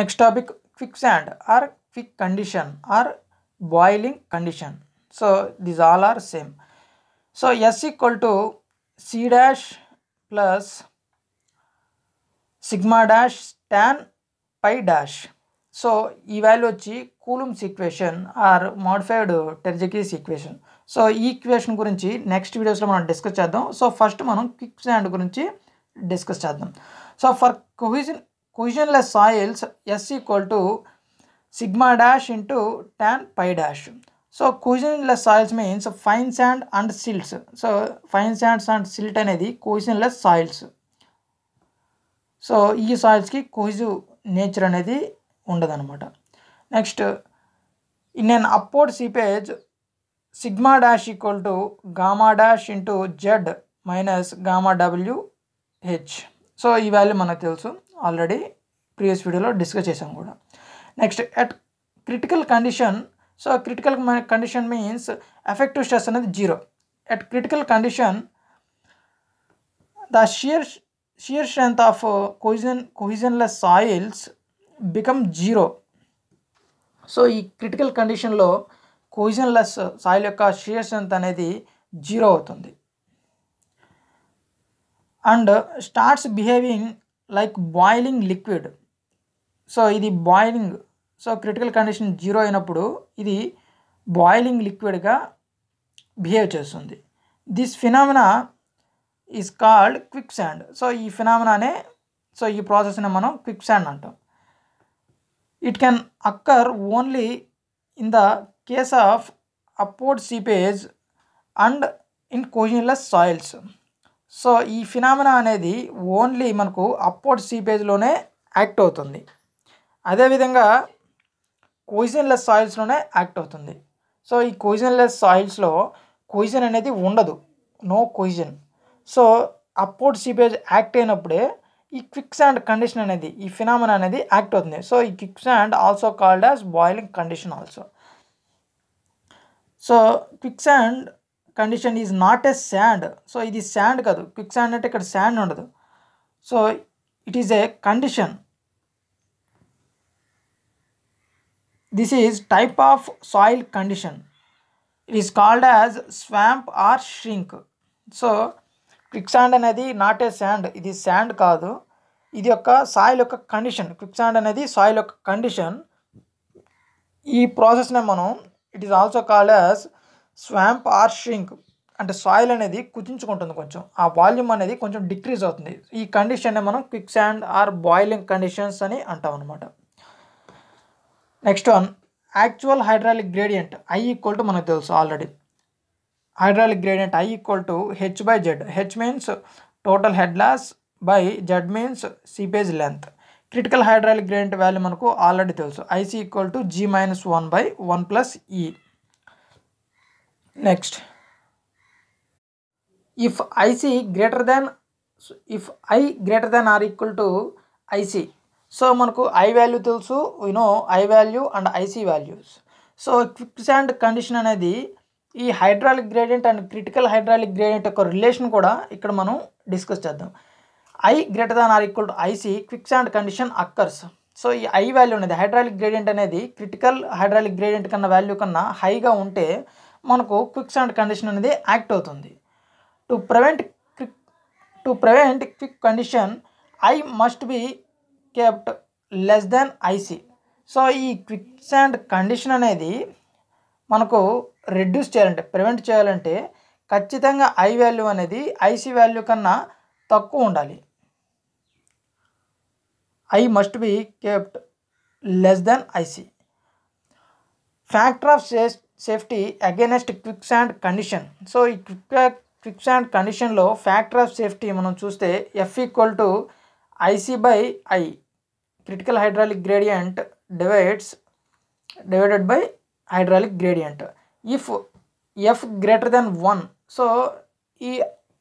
next topic quick sand or quick condition or boiling condition so this all are same so S equal to C dash plus sigma dash tan phi dash so ఈ value వచ్చి Coulomb's equation or modified Terzaghi's equation so ఈ equation గురించి next వీడియోస్లో మనం discuss చేద్దాం so first మనం quick sand గురించి discuss చేద్దాం so for cohesion cohesionless soils S equal to sigma dash into tan phi dash so కుజన్లెస్ soils means fine sand and silts so fine sands and silt అనేది cohesionless soils so ఈ సాయిల్స్కి కుజు nature అనేది ఉండదనమాట next నేను upward seepage sigma dash equal to gamma dash into Z minus gamma W H so ఈ value మనకు తెలుసు already previous వీడియోలో discuss చేసాం కూడా next at critical condition so critical condition means effective stress అనేది zero at critical condition the shear shear strength of cohesion cohesionless soils become zero so ఈ critical కండిషన్లో cohesionless soil యొక్క shear strength అనేది zero అవుతుంది and starts behaving like boiling liquid so ఇది boiling so critical condition zero అయినప్పుడు ఇది boiling లిక్విడ్గా behave చేస్తుంది this phenomena is called quick sand so ఈ ఫినామినానే సో ఈ ప్రాసెస్ని మనం క్విక్ శాండ్ అంటాం it can occur only in the case of upward seepage and in cohesionless soils so ఈ ఫినామినా అనేది ఓన్లీ మనకు అప్వర్డ్ సీపేజ్లోనే యాక్ట్ అవుతుంది అదేవిధంగా కోయిజన్లెస్ సాయిల్స్లోనే యాక్ట్ అవుతుంది సో ఈ కోయిజన్లెస్ సాయిల్స్లో కోయిజన్ అనేది ఉండదు no cohesion so upward seepage act అయినప్పుడే ఈ క్విక్ శాండ్ కండిషన్ అనేది ఈ ఫినామినా అనేది యాక్ట్ అవుతుంది సో ఈ quick sand also called as boiling condition also so quick sand condition is not a sand so ఇది శాండ్ కాదు క్విక్ శాండ్ అంటే ఇక్కడ శాండ్ ఉండదు so it is a condition this is type of soil condition it is called as swamp or shrink so quick sand అనేది not a sand ఇది sand కాదు ఇది యొక్క సాయిల్ యొక్క కండిషన్ క్విక్ శాండ్ అనేది సాయిల్ యొక్క condition ఈ ప్రాసెస్నే మనం it is also called as swamp or shrink అంటే సాయిల్ అనేది కుదించుకుంటుంది కొంచెం ఆ వాల్యూమ్ అనేది కొంచెం డిక్రీజ్ అవుతుంది ఈ కండిషన్ని మనం quick sand or boiling conditions అని అంటాం అనమాట next one actual hydraulic gradient I equal to మనకు తెలుసు already hydraulic gradient I equal to H by Z H means total head loss by Z means seepage length critical hydraulic gradient value మనకు already తెలుసు IC equal to G minus one by one plus E next if IC greater than if I greater than or equal to IC so మనకు I value తెలుసు you know I value and IC values so quick sand condition అనేది ఈ hydraulic gradient and critical hydraulic gradient యొక్క relation కూడా ఇక్కడ మనం discuss చేద్దాం I greater than or equal to IC quick sand condition occurs so ఈ I value అనేది hydraulic gradient అనేది క్రిటికల్ హైడ్రాలిక్ గ్రేడియంట్ కన్నా వాల్యూ కన్నా హైగా ఉంటే మనకు క్విక్ అండ్ కండిషన్ అనేది యాక్ట్ అవుతుంది to prevent quick to prevent quick condition I must be kept less than IC so ఈ క్విక్ అండ్ కండిషన్ అనేది మనకు రెడ్యూస్ చేయాలంటే ప్రివెంట్ చేయాలంటే ఖచ్చితంగా ఐ వాల్యూ అనేది ఐసీ వాల్యూ కన్నా తక్కువ ఉండాలి I must be kept less than IC factor of safe safety against quick sand condition so ఈ క్విక్ క్విక్ శాండ్ కండిషన్లో ఫ్యాక్టర్ ఆఫ్ సేఫ్టీ మనం చూస్తే F equal to IC by I critical hydraulic gradient divides divided by hydraulic gradient if F greater than one so ఈ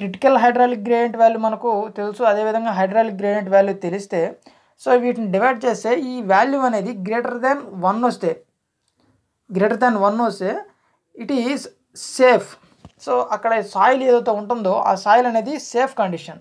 critical hydraulic gradient value మనకు తెలుసు అదేవిధంగా hydraulic gradient value తెలిస్తే so వీటిని divide చేస్తే ఈ వాల్యూ అనేది గ్రేటర్ దెన్ వన్ వస్తే గ్రేటర్ దాన్ వన్ వస్తే ఇట్ ఈస్ సేఫ్ సో అక్కడ సాయిల్ ఏదైతే ఉంటుందో ఆ సాయిల్ అనేది safe condition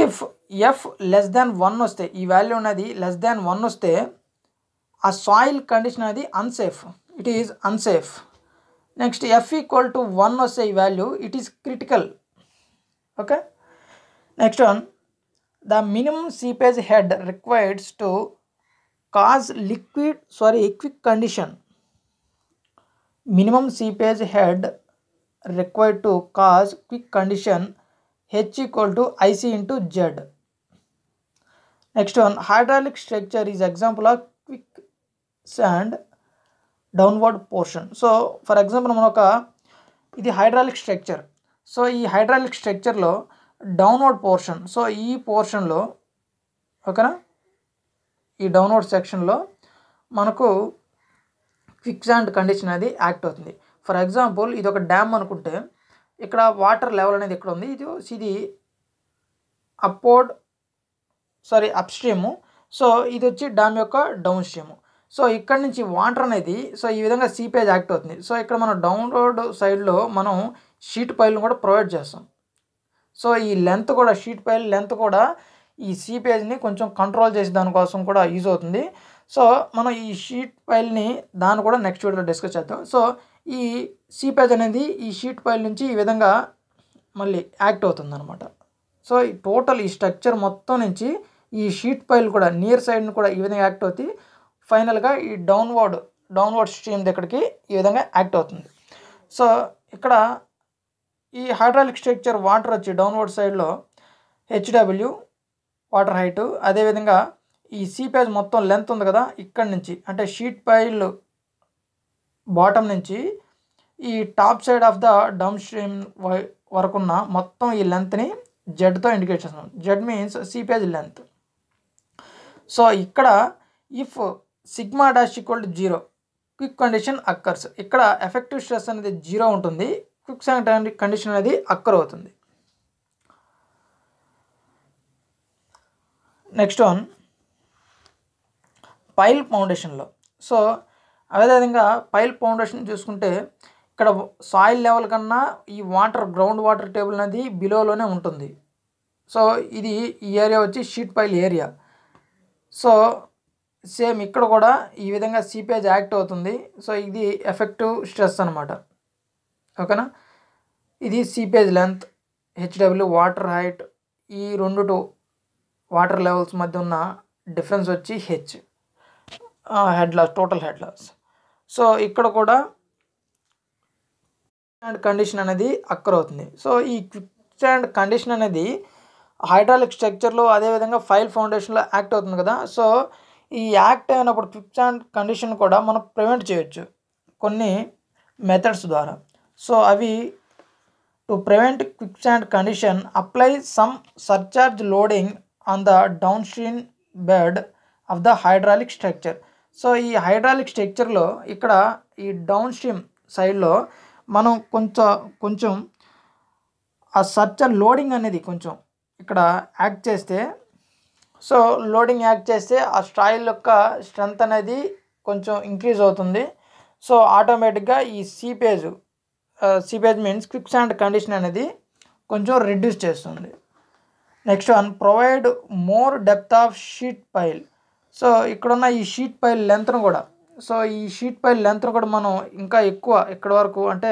if F less than one వస్తే ఈ వాల్యూ అనేది లెస్ దాన్ వన్ వస్తే ఆ సాయిల్ కండిషన్ అనేది unsafe it is unsafe next F equal to one వస్తే ఈ value it is critical okay next one the minimum seepage head required to cause liquid sorry equic condition minimum seepage head required to cause quick condition h equal to ic into z next one hydraulic structure is example of quick sand downward portion so for example మనం ఒక ఇది hydraulic structure so ఈ hydraulic స్ట్రక్చర్లో downward portion so ఈ పోర్షన్లో ఓకేనా ఈ download సెక్షన్లో మనకు ఫిక్స్ అండ్ కండిషన్ అనేది యాక్ట్ అవుతుంది ఫర్ ఎగ్జాంపుల్ ఇది ఒక డ్యామ్ అనుకుంటే ఇక్కడ వాటర్ లెవెల్ అనేది ఇక్కడ ఉంది ఇది ఇది upward sorry upstream so ఇది వచ్చి డ్యామ్ యొక్క డౌన్ స్ట్రీము సో ఇక్కడ నుంచి వాటర్ అనేది సో ఈ విధంగా సీపేజ్ యాక్ట్ అవుతుంది సో ఇక్కడ మనం డౌన్లోడ్ సైడ్లో మనం షీట్ పైల్ని కూడా ప్రొవైడ్ చేస్తాం సో ఈ లెంత్ కూడా షీట్ పైల్ లెంత్ కూడా ఈ సీపేజ్ని కొంచెం కంట్రోల్ చేసే దానికోసం కూడా యూజ్ అవుతుంది సో మనం ఈ షీట్ ఫైల్ని దాన్ని కూడా నెక్స్ట్ వీడియోలో డిస్కస్ చేద్దాం సో ఈ సీపేజ్ అనేది ఈ షీట్ ఫైల్ నుంచి ఈ విధంగా మళ్ళీ యాక్ట్ అవుతుంది సో ఈ టోటల్ ఈ స్ట్రక్చర్ మొత్తం నుంచి ఈ షీట్ ఫైల్ కూడా నియర్ సైడ్ని కూడా ఈ విధంగా యాక్ట్ అవుతుంది ఫైనల్గా ఈ డౌన్వర్డ్ డౌన్వర్డ్ స్ట్రీమ్ దగ్గరికి ఈ విధంగా యాక్ట్ అవుతుంది సో ఇక్కడ ఈ హైడ్రాలిక్ స్ట్రక్చర్ వాటర్ వచ్చి డౌన్వర్డ్ సైడ్లో హెచ్డబ్ల్యూ వాటర్ హైటు అదేవిధంగా ఈ సీపేజ్ మొత్తం లెంత్ ఉంది కదా ఇక్కడ నుంచి అంటే షీట్ పైల్ బాటమ్ నుంచి ఈ top side of the downstream వరకున్న మొత్తం ఈ లెంత్ని జెడ్తో ఇండికేట్ చేస్తున్నాం Z means seepage length so ఇక్కడ if sigma dash equal to zero quick condition occurs ఇక్కడ ఎఫెక్టివ్ స్ట్రెస్ అనేది జీరో ఉంటుంది క్విక్ కండిషన్ అనేది అక్కర్ అవుతుంది నెక్స్ట్ వన్ పైల్ ఫౌండేషన్లో సో అదేవిధంగా పైల్ ఫౌండేషన్ చూసుకుంటే ఇక్కడ సాయిల్ లెవెల్ కన్నా ఈ వాటర్ గ్రౌండ్ వాటర్ టేబుల్ అనేది బిలోలోనే ఉంటుంది సో ఇది ఈ ఏరియా వచ్చి sheet pile area so same ఇక్కడ కూడా ఈ విధంగా సిపేజ్ యాక్ట్ అవుతుంది సో ఇది ఎఫెక్టివ్ స్ట్రెస్ అనమాట ఓకేనా ఇది seepage length H W water height ఈ రెండు టూ వాటర్ లెవెల్స్ మధ్య ఉన్న డిఫరెన్స్ వచ్చి H head loss total head loss so ఇక్కడ కూడా అండ్ కండిషన్ అనేది అక్కర్ అవుతుంది సో ఈ క్విక్ అండ్ కండిషన్ అనేది హైడ్రాలిక్ స్ట్రక్చర్లో అదేవిధంగా ఫైల్ ఫౌండేషన్లో యాక్ట్ అవుతుంది కదా సో ఈ యాక్ట్ అయినప్పుడు క్విక్ అండ్ కండిషన్ కూడా మనం ప్రివెంట్ చేయొచ్చు కొన్ని మెథడ్స్ ద్వారా సో అవి to prevent quick and condition apply some surcharge loading on the downstream bed of the hydraulic structure so ఈ హైడ్రాలిక్ స్ట్రక్చర్లో ఇక్కడ ఈ డౌన్ స్ట్రీమ్ సైడ్లో మనం కొంచెం కొంచెం ఆ సర్చర్ లోడింగ్ అనేది కొంచెం ఇక్కడ యాక్ట్ చేస్తే సో లోడింగ్ యాక్ట్ చేస్తే ఆ స్టాయిల్ యొక్క స్ట్రెంత్ అనేది కొంచెం ఇంక్రీజ్ అవుతుంది సో ఆటోమేటిక్గా ఈ seepage seepage means quick sand condition అనేది కొంచెం రిడ్యూస్ చేస్తుంది next one provide more depth of sheet pile so ఇక్కడున్న ఈ షీట్ పైల్ లెంత్ను కూడా సో ఈ షీట్ పైల్ లెంత్ను కూడా మనం ఇంకా ఎక్కువ ఇక్కడ వరకు అంటే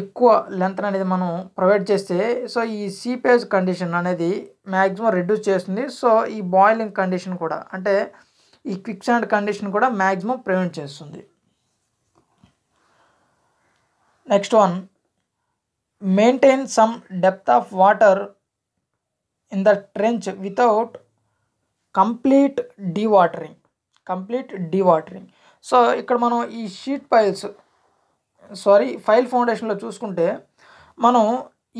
ఎక్కువ లెంత్ అనేది మనం ప్రొవైడ్ చేస్తే సో ఈ సీపేజ్ కండిషన్ అనేది మ్యాక్సిమం రెడ్యూస్ చేస్తుంది సో ఈ బాయిలింగ్ కండిషన్ కూడా అంటే ఈ క్విక్ సాండ్ కండిషన్ కూడా మ్యాక్సిమం ప్రివెంట్ చేస్తుంది next one maintain some depth of water in the trench without complete dewatering complete dewatering so ఇక్కడ మనం ఈ షీట్ పైల్స్ సారీ ఫైల్ ఫౌండేషన్లో చూసుకుంటే మనం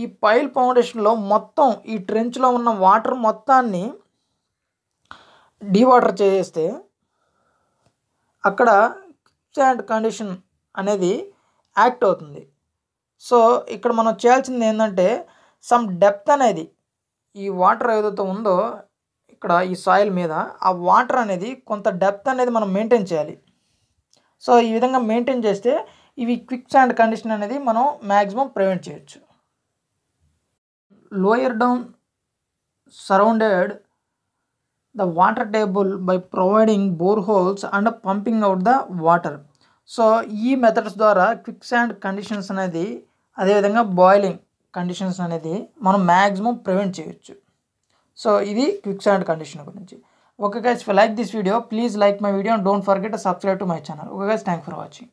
ఈ పైల్ ఫౌండేషన్లో మొత్తం ఈ ట్రెంచ్లో ఉన్న వాటర్ మొత్తాన్ని డీవాటర్ చేస్తే అక్కడ అండ్ కండిషన్ అనేది యాక్ట్ అవుతుంది సో ఇక్కడ మనం చేయాల్సింది ఏంటంటే సమ్ డెప్త్ అనేది ఈ వాటర్ ఏదైతే ఉందో ఇక్కడ ఈ సాయిల్ మీద ఆ వాటర్ అనేది కొంత డెప్త్ అనేది మనం మెయింటైన్ చేయాలి సో ఈ విధంగా మెయింటైన్ చేస్తే ఇవి క్విక్ శాండ్ కండిషన్ అనేది మనం మ్యాక్సిమం ప్రివెంట్ చేయొచ్చు lower down surrounded the water table by providing bore holes and pumping out the water so ఈ మెథడ్స్ ద్వారా క్విక్ శాండ్ కండిషన్స్ అనేది అదేవిధంగా బాయిలింగ్ కండిషన్స్ అనేది మనం మ్యాక్సిమం ప్రివెంట్ చేయొచ్చు సో ఇది క్విక్ అండ్ కండిషన్ గురించి okay guys like this video please like my video and don't forget subscribe to my channel okay guys thank for watching